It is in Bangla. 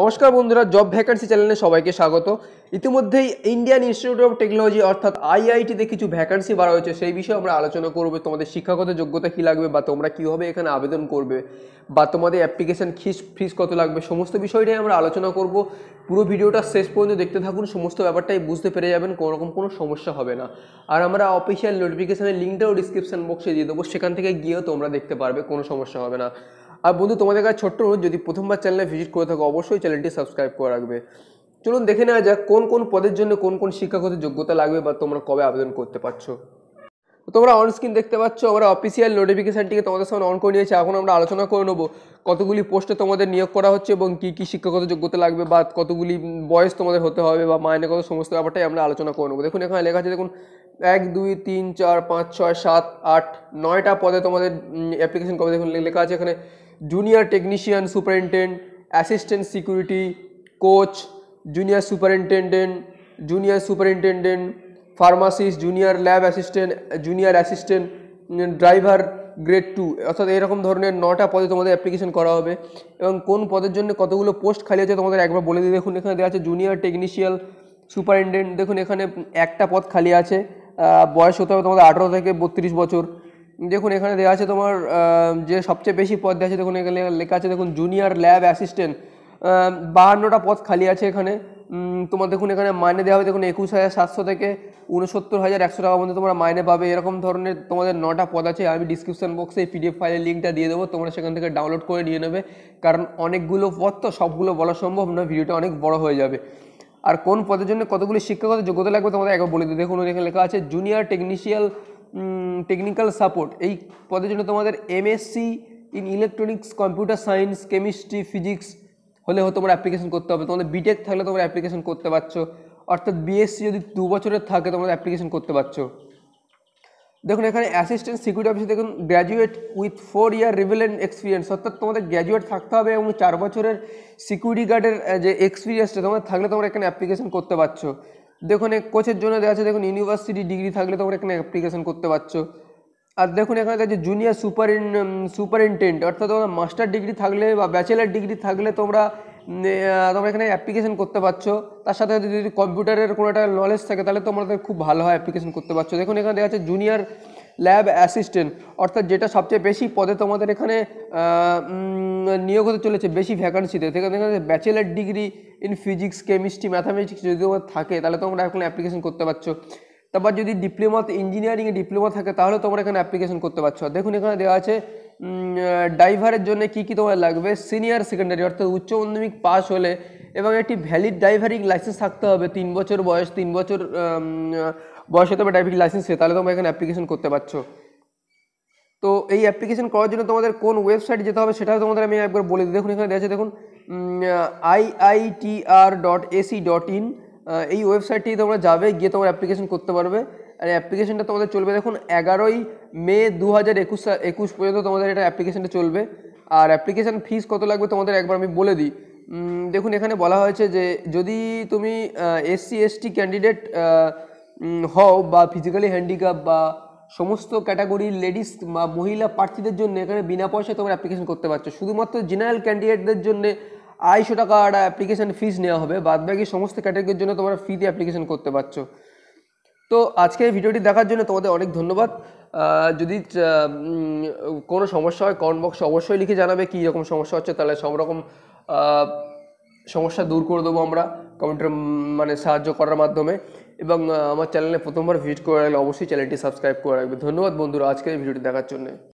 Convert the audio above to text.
নমস্কার বন্ধুরা জব ভ্যাকান্সি চ্যানেলে সবাইকে স্বাগত ইতিমধ্যেই ইন্ডিয়ান ইনস্টিটিউট অফ টেকনোলজি অর্থাৎ আইআইটিতে কিছু ভ্যাকান্সি বাড়া হয়েছে সেই বিষয়ে আমরা আলোচনা করবো তোমাদের শিক্ষাগত যোগ্যতা কী লাগবে বা তোমরা কীভাবে এখানে আবেদন করবে বা তোমাদের অ্যাপ্লিকেশান ফিস ফিস কত লাগবে সমস্ত বিষয়টাই আমরা আলোচনা করব পুরো ভিডিওটা শেষ পর্যন্ত দেখতে থাকুন সমস্ত ব্যাপারটাই বুঝতে পেরে যাবেন কোনোরকম কোনো সমস্যা হবে না আর আমরা অফিসিয়াল নোটিফিকেশানের লিঙ্কটাও ডিসক্রিপশান বক্সে দিয়ে দেবো সেখান থেকে গিয়েও তোমরা দেখতে পারবে কোনো সমস্যা হবে না আর বন্ধু তোমাদের কাছে ছোট্ট অনুরোধ যদি প্রথমবার চ্যানেলে ভিজিট করে থাকো অবশ্যই চ্যানেলটি সাবস্ক্রাইব করে রাখবে চলুন দেখে নেওয়া যাক কোন কোন পদের জন্য কোন কোন শিক্ষাগত যোগ্যতা লাগবে বা তোমরা কবে আবেদন করতে পারছো তোমরা অন স্ক্রিন দেখতে পাচ্ছ আমরা অফিসিয়াল নোটিফিকেশানটিকে তোমাদের সামনে অন করে নিয়েছি এখন আমরা আলোচনা করে নেবো কতগুলি পোস্টে তোমাদের নিয়োগ করা হচ্ছে এবং কী কী শিক্ষাগত যোগ্যতা লাগবে বা কতগুলি বয়স তোমাদের হতে হবে বা মাইনে কত সমস্ত ব্যাপারটাই আমরা আলোচনা করে নেবো দেখুন এখানে লেখা আছে দেখুন এক দুই তিন চার পাঁচ ছয় সাত আট নয়টা পদে তোমাদের অ্যাপ্লিকেশন কবে দেখুন লেখা আছে এখানে junior technician superintendent assistant security coach junior superintendent junior superintendent pharmacist junior lab assistant junior assistant driver grade two অর্থাৎ এরকম ধরনের নটা পদে তোমাদের অ্যাপ্লিকেশন করা হবে এবং কোন পদের জন্য কতগুলো পোস্ট খালি আছে তোমাদের একবার বলে দিই দেখুন এখানে দেওয়া আছে জুনিয়র টেকনিশিয়াল সুপারিনটেন্ডেন্ট দেখুন এখানে একটা পদ খালি আছে বয়স হতে হবে তোমাদের আঠেরো থেকে বত্রিশ বছর দেখুন এখানে দেওয়া আছে তোমার যে সবচেয়ে বেশি পদ দেওয়া আছে দেখুন এখানে লেখা আছে দেখুন জুনিয়র ল্যাব অ্যাসিস্ট্যান্ট বাহান্নটা পদ খালি আছে এখানে তোমার দেখুন এখানে মাইনে দেওয়া হবে দেখুন একুশ হাজার সাতশো থেকে উনসত্তর হাজার একশো টাকা পর্যন্ত তোমরা মাইনে পাবে এরকম ধরনের তোমাদের নটা পদ আছে আমি ডিসক্রিপশান বক্সে এই পিডিএফ ফাইলের লিঙ্কটা দিয়ে দেবো তোমরা সেখান থেকে ডাউনলোড করে নিয়ে নেবে কারণ অনেকগুলো পদ তো সবগুলো বলা সম্ভব না ভিডিওটা অনেক বড় হয়ে যাবে আর কোন পদের জন্য কতগুলি শিক্ষাগত যোগ্যতা লাগবে তোমাদের একবার বলে দিই দেখুন এখানে লেখা আছে জুনিয়র টেকনিশিয়াল টেকনিক্যাল সাপোর্ট এই পদের জন্য তোমাদের MSc in electronics computer science chemistry physics হলে তোমরা অ্যাপ্লিকেশন করতে হবে তোমাদের বিটেক থাকলে তোমরা অ্যাপ্লিকেশন করতে পারছো অর্থাৎ বিএসসি যদি দু বছরের থাকে তোমরা অ্যাপ্লিকেশন করতে পারছো দেখুন এখানে অ্যাসিস্ট্যান্ট সিকিউরিটি অফিসে দেখুন graduate with four year relevant experience অর্থাৎ তোমাদের গ্র্যাজুয়েট থাকতে হবে এবং চার বছরের সিকিউরিটি গার্ডের যে এক্সপিরিয়েন্সটা তোমাদের থাকলে তোমরা এখানে অ্যাপ্লিকেশন করতে পারছো দেখুন এক কোচের জন্য দেওয়া আছে দেখুন ইউনিভার্সিটি ডিগ্রি থাকলে তোমরা এখানে অ্যাপ্লিকেশন করতে পারছো আর দেখুন এখানে যে জুনিয়র সুপারিন সুপারিনটেন্ট অর্থাৎ তোমরা মাস্টার ডিগ্রি থাকলে বা ব্যাচেলার ডিগ্রি থাকলে তোমরা তোমরা এখানে অ্যাপ্লিকেশন করতে পারছো তার সাথে যদি কম্পিউটারের কোনো একটা নলেজ থাকে তাহলে তোমাদের খুব ভালো হয় অ্যাপ্লিকেশান করতে পারছো দেখুন এখানে দেখা যাচ্ছে জুনিয়র ল্যাব অ্যাসিস্ট্যান্ট অর্থাৎ যেটা সবচেয়ে বেশি পদে তোমাদের এখানে নিয়োগ হতে চলেছে বেশি ভ্যাকান্সিতে সেখানে দেখা যাচ্ছে bachelor degree in physics chemistry mathematics যদি তোমার থাকে তাহলে তোমরা এখন অ্যাপ্লিকেশন করতে পারছো তারপর যদি ডিপ্লোমাতে ইঞ্জিনিয়ারিংয়ে ডিপ্লোমা থাকে তাহলে তোমরা এখানে অ্যাপ্লিকেশান করতে পারছো দেখুন এখানে দেওয়া আছে ড্রাইভারের জন্য কি কি তোমার লাগবে সিনিয়র সেকেন্ডারি অর্থাৎ উচ্চ মাধ্যমিক পাশ হলে এবং একটি ভ্যালিড ড্রাইভারিং লাইসেন্স থাকতে হবে তিন বছর বয়স তিন বছর বয়সে তোমার ড্রাইভিং লাইসেন্স তাহলে তোমরা এখানে অ্যাপ্লিকেশন করতে পারছো তো এই অ্যাপ্লিকেশন করার জন্য তোমাদের কোন ওয়েবসাইট যেতে হবে সেটাও তোমাদের আমি একবার বলে দিই দেখুন এখানে দেওয়া দেখুন IITR dot AC dot in এই ওয়েবসাইটটি তোমরা যাবে গিয়ে তোমার অ্যাপ্লিকেশন করতে পারবে আর অ্যাপ্লিকেশানটা তোমাদের চলবে দেখুন এগারোই মে দু হাজার একুশ একুশ পর্যন্ত তোমাদের এটা অ্যাপ্লিকেশানটা চলবে আর অ্যাপ্লিকেশান ফিস কত লাগবে তোমাদের একবার আমি বলে দিই দেখুন এখানে বলা হয়েছে যে যদি তুমি এসসি এসটি ক্যান্ডিডেট হও বা ফিজিক্যালি হ্যান্ডিক্যাপ বা সমস্ত ক্যাটাগরির লেডিস বা মহিলা প্রার্থীদের জন্য এখানে বিনা পয়সায় তোমার অ্যাপ্লিকেশন করতে পারছো শুধুমাত্র জেনারেল ক্যান্ডিডেটদের জন্য আড়াইশো টাকা একটা অ্যাপ্লিকেশন ফিস নেওয়া হবে বাদবাকি সমস্ত ক্যাটাগরির জন্য তোমরা ফ্রিতে অ্যাপ্লিকেশন করতে পারছো তো আজকে এই ভিডিওটি দেখার জন্য তোমাদের অনেক ধন্যবাদ যদি কোনো সমস্যা হয় কমেন্ট বক্সে অবশ্যই লিখে জানাবে কী রকম সমস্যা হচ্ছে তাহলে সব রকম সমস্যা দূর করে দেবো আমরা কমেন্টের মানে সাহায্য করার মাধ্যমে এবং আমার চ্যানেলে প্রথমবার ভিজিট করে রাখলে অবশ্যই চ্যানেলটি সাবস্ক্রাইব করে রাখবে ধন্যবাদ বন্ধুরা আজকের ভিডিওটি দেখার জন্য